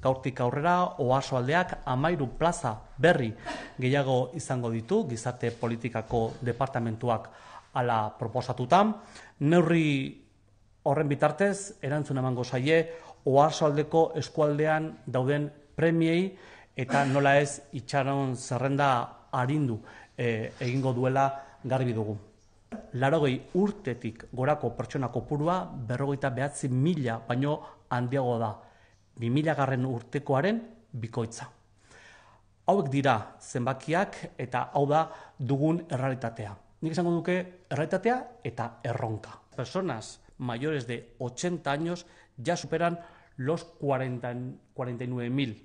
Gaurtik aurrera, oaso aldeak amairu plaza berri gehiago izango ditu, gizarte politikako departamentuak ala proposatutan. Neurri horren bitartez, erantzun emango zaie, oaso aldeko eskualdean dauden premiei, eta nola ez itxaron zerrenda arindu eh, egingo duela garbi dugu. Larogei urtetik gorako pertsonako purua, berrogeita behatzi mila baino handiago da. 2000 garren urtekoaren bikoitza. Hauek dira zenbakiak eta hau da dugun errealitatea. Nik esango duke errealitatea eta erronka. Personas mayores de 80 años ya superan los 49.000,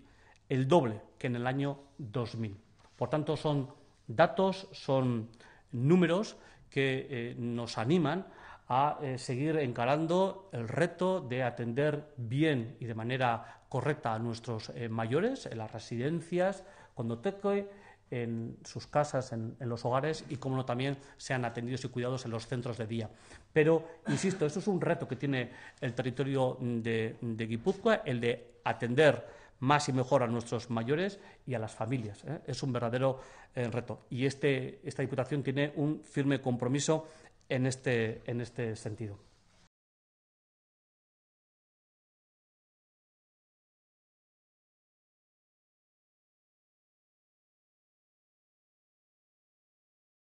el doble que en el año 2000. Por tanto, son datos, son números que eh, nos animan a eh, seguir encarando el reto de atender bien y de manera correcta a nuestros eh, mayores en las residencias, cuando toque en sus casas, en, los hogares y, como no, también sean atendidos y cuidados en los centros de día. Pero, insisto, eso es un reto que tiene el territorio de, Guipúzcoa, el de atender más y mejor a nuestros mayores y a las familias. ¿eh? Es un verdadero reto. Y este, esta Diputación tiene un firme compromiso en este, en este sentido.